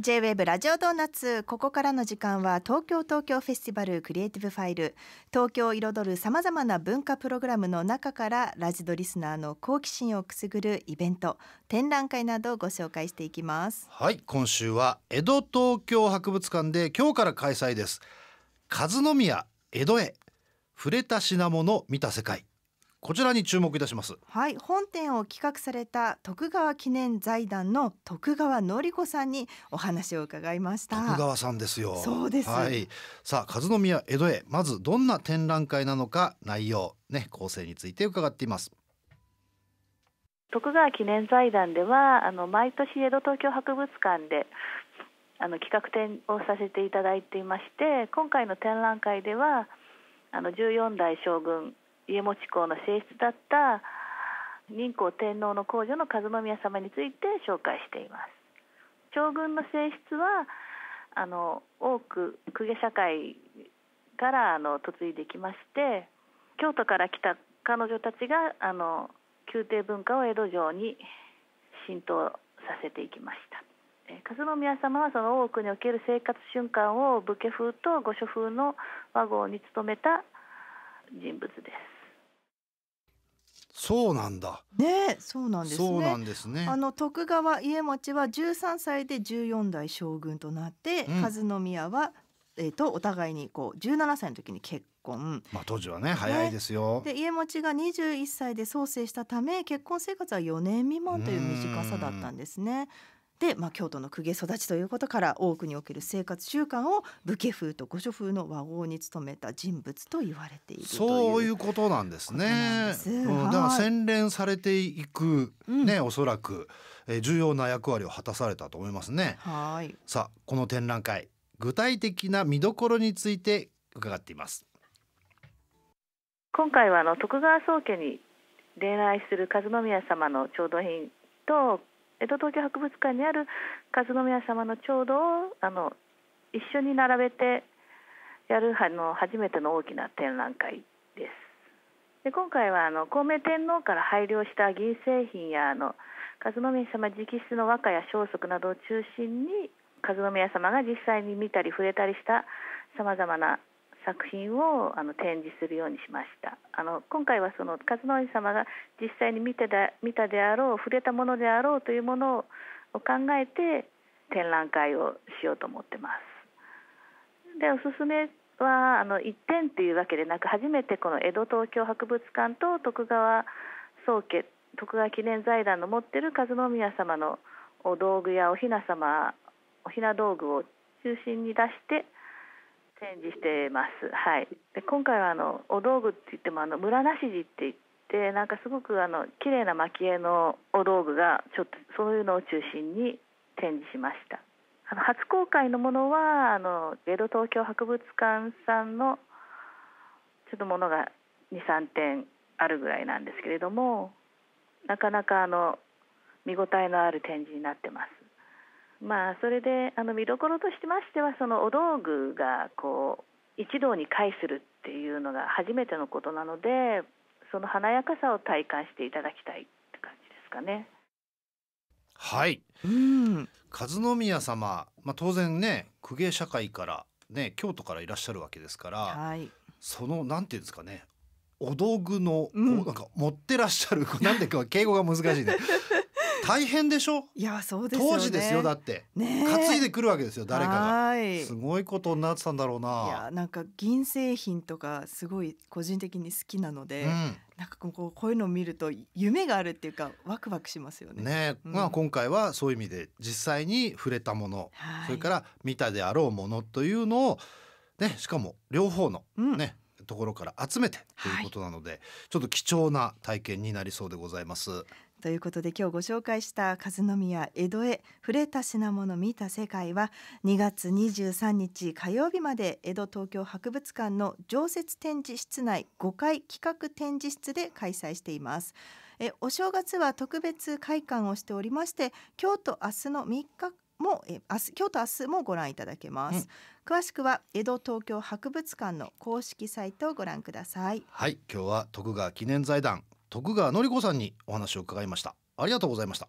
J-WAVE ラジオドーナツここからの時間は東京東京フェスティバルクリエイティブファイル東京を彩るさまざまな文化プログラムの中からラジドリスナーの好奇心をくすぐるイベント展覧会などをご紹介していきますはい今週は江戸東京博物館で今日から開催です和宮江戸へ触れた品物見た世界こちらに注目いたしますはい本店を企画された徳川記念財団の徳川紀子さんにお話を伺いました徳川さんですよそうです、はい、さあ和宮江戸へまずどんな展覧会なのか内容ね構成について伺っています徳川記念財団ではあの毎年江戸東京博物館であの企画展をさせていただいていまして今回の展覧会ではあの十四代将軍家持公の正室だった仁光天皇の皇女の和宮様について紹介しています将軍の正室はあの多く公家社会からあの嫁いできまして京都から来た彼女たちがあの宮廷文化を江戸城に浸透させていきました和宮様はその多くにおける生活瞬間を武家風と御所風の和合に努めた人物ですそうなんだ。ね、そうなんです、ね、そうなんですね。あの徳川家茂は十三歳で十四代将軍となって、うん、和宮はえーと、お互いにこう十七歳の時に結婚、まあ、当時はね、早いですよで家持が二十一歳で創生したため結婚生活は四年未満という短さだったんですねで、まあ、京都の公家育ちということから多くにおける生活習慣を武家風と御所風の和合に務めた人物と言われているそういうことなんですね。すうん、だから洗練されていく、ね、うん、おそらく、えー、重要な役割を果たされたと思いますね。はいさあこの展覧会具体的な見どころについて伺っています。今回はあの徳川宗家に恋愛する和宮様の調度品と江戸東京博物館にある和宮様のちょうどをあの一緒に並べてやるあの初めての大きな展覧会です。で今回はあの孝明天皇から配慮した銀製品やあの和宮様直筆の和歌や装束などを中心に和宮様が実際に見たり触れたりしたさまざまな作品をあの展示するようにしましたあの今回はその和則様が実際に見てだ見たであろう触れたものであろうというものを考えて展覧会をしようと思ってます。でおすすめはあの1点というわけでなく初めてこの江戸東京博物館と徳川宗家徳川記念財団の持ってる和宮様のお道具やおひな様おひな道具を中心に出して展示してます、はい、で今回はあのお道具って言ってもあの村なし地って言ってなんかすごくあの綺麗な蒔絵のお道具がちょっとそういうのを中心に展示しましたあの初公開のものはあの江戸東京博物館さんのちょっとものが23点あるぐらいなんですけれどもなかなかあの見応えのある展示になってますまあ、それであの見どころとしましてはそのお道具がこう一堂に会するっていうのが初めてのことなのでその華やかさを体感していただきたいって感じですかね。はい、うん和宮様、まあ、当然ね公家社会から、ね、京都からいらっしゃるわけですから、はい、そのなんていうんですかねお道具の、うん、なんか持ってらっしゃるなんで敬語が難しいね大変でしょいやそうです、ね、当時ですよだって、ね、担いでくるわけですよ誰かがすごいことになってたんだろうないやなんか銀製品とかすごい個人的に好きなので、うん、なんかこうこういうのを見ると夢があるっていうかワクワクしますよね。ね、うん、まあ今回はそういう意味で実際に触れたもの、それから見たであろうものというのを、ね、しかも両方のね、うんところから集めてということなので、はい、ちょっと貴重な体験になりそうでございます。ということで今日ご紹介した「和宮江戸へ触れた品物見た世界は」2月23日火曜日まで江戸東京博物館の常設展示室内5階企画展示室で開催しています。えお正月は特別開館をしておりまして今日と明日の3日もえ明日今日と明日もご覧いただけます、詳しくは江戸東京博物館の公式サイトをご覧くださいはい今日は徳川記念財団徳川の子さんにお話を伺いましたありがとうございました